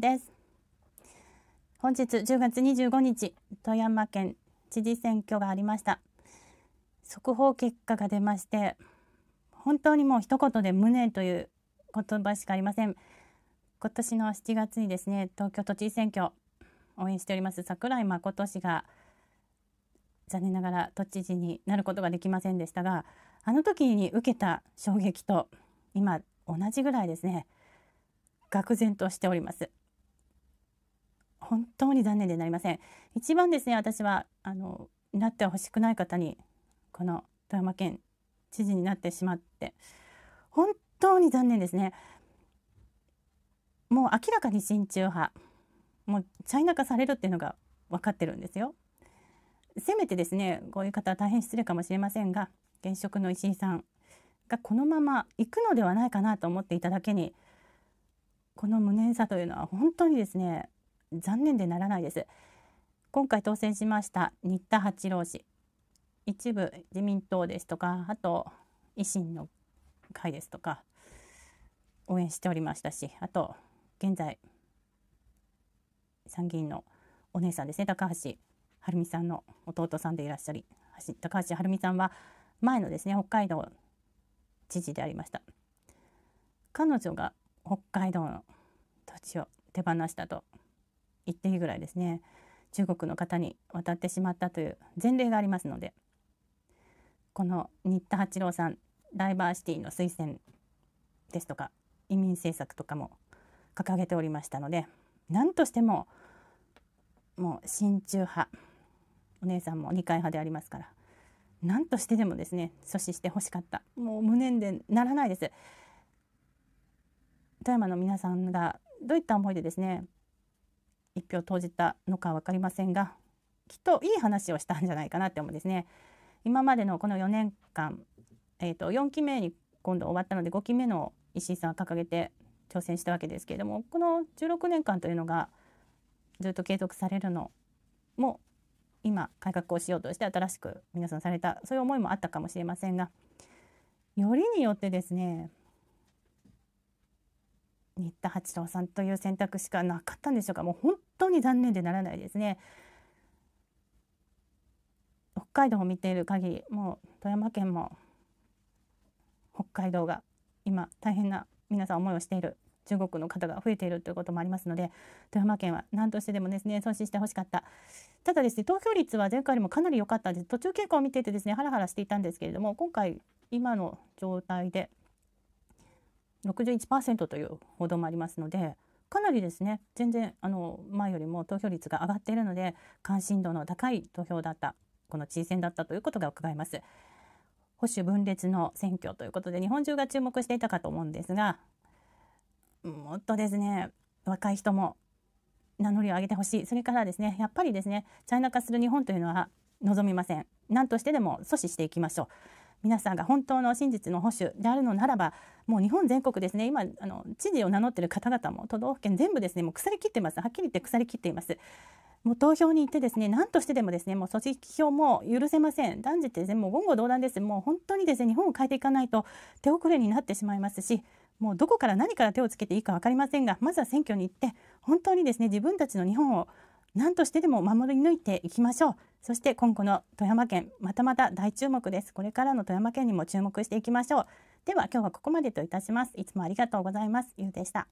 です本日10月25日富山県知事選挙がありました速報結果が出まして本当にもう一言で無念という言葉しかありません今年の7月にですね東京都知事選挙応援しております桜井誠氏が残念ながら都知事になることができませんでしたがあの時に受けた衝撃と今同じぐらいですね愕然としております本当に残念でなりません一番ですね私はあのなってほしくない方にこの富山県知事になってしまって本当に残念ですねもう明らかに親中派もうチャイナ化されるっていうのが分かってるんですよせめてですねこういう方は大変失礼かもしれませんが現職の石井さんがこのまま行くのではないかなと思っていただけにこの無念さというのは本当にですね残念でならないです今回当選しました新田八郎氏一部自民党ですとかあと維新の会ですとか応援しておりましたしあと現在参議院のお姉さんですね高橋晴美さんの弟さんでいらっしゃり高橋晴美さんは前のですね北海道知事でありました彼女が北海道の土地を手放したと言っていいぐらいですね中国の方に渡ってしまったという前例がありますのでこの新田八郎さんダイバーシティの推薦ですとか移民政策とかも掲げておりましたので何としてももう親中派お姉さんも二階派でありますから何としてでもですね阻止してほしかったもう無念でならないです富山の皆さんがどういった思いでですね一票投じたのか分かりませんがきっといい話をしたんじゃないかなって思うんですね。今までのこの4年間、えーと、4期目に今度終わったので5期目の石井さんは掲げて挑戦したわけですけれどもこの16年間というのがずっと継続されるのも今改革をしようとして新しく皆さんされたそういう思いもあったかもしれませんがよりによってですね新田八郎さんという選択しかなかったんでしょうかもう本当に残念でならないですね。北海道を見ている限りもう富山県も北海道が今大変な皆さん思いをしている中国の方が増えているということもありますので富山県は何としてでもですね損失してほしかったただですね投票率は前回よりもかなり良かったんです途中傾向を見ていてですねハラハラしていたんですけれども今回今の状態で61%という報道もありますのでかなりですね全然あの前よりも投票率が上がっているので関心度の高い投票だったこの知事選だったということが伺えます。保守分裂の選挙ということで日本中が注目していたかと思うんですがもっとですね若い人も名乗りを上げてほしいそれからですねやっぱりですねチャイナ化する日本というのは望みません何としてでも阻止していきましょう皆さんが本当の真実の保守であるのならばもう日本全国ですね今あの知事を名乗ってる方々も都道府県全部ですねもう腐りきってますはっきり言って腐りきっています。もう投票に行ってですね何としてでもですねもう組織票も許せません断じてですもう言語道断ですもう本当にですね日本を変えていかないと手遅れになってしまいますしもうどこから何から手をつけていいか分かりませんがまずは選挙に行って本当にですね自分たちの日本を何としてでも守り抜いていきましょうそして今後の富山県またまた大注目ですこれからの富山県にも注目していきましょうでは今日はここまでといたしますいつもありがとうございますゆうでした